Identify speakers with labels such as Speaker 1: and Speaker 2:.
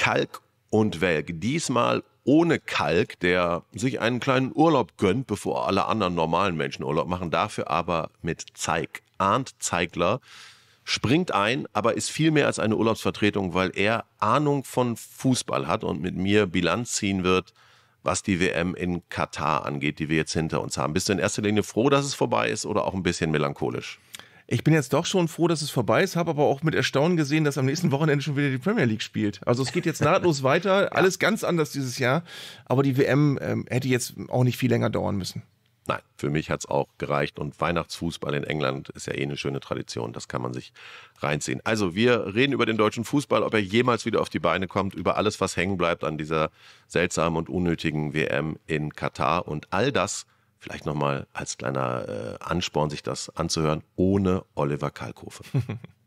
Speaker 1: Kalk und Welk. Diesmal ohne Kalk, der sich einen kleinen Urlaub gönnt, bevor alle anderen normalen Menschen Urlaub machen. Dafür aber mit Zeig. Arndt Zeigler springt ein, aber ist viel mehr als eine Urlaubsvertretung, weil er Ahnung von Fußball hat und mit mir Bilanz ziehen wird, was die WM in Katar angeht, die wir jetzt hinter uns haben. Bist du in erster Linie froh, dass es vorbei ist oder auch ein bisschen melancholisch?
Speaker 2: ich bin jetzt doch schon froh, dass es vorbei ist, habe aber auch mit Erstaunen gesehen, dass am nächsten Wochenende schon wieder die Premier League spielt. Also es geht jetzt nahtlos weiter, ja. alles ganz anders dieses Jahr. Aber die WM ähm, hätte jetzt auch nicht viel länger dauern müssen.
Speaker 1: Nein, für mich hat es auch gereicht. Und Weihnachtsfußball in England ist ja eh eine schöne Tradition. Das kann man sich reinziehen. Also, wir reden über den deutschen Fußball, ob er jemals wieder auf die Beine kommt, über alles, was hängen bleibt an dieser seltsamen und unnötigen WM in Katar. Und all das Vielleicht nochmal als kleiner äh, Ansporn, sich das anzuhören, ohne Oliver Kalkofe.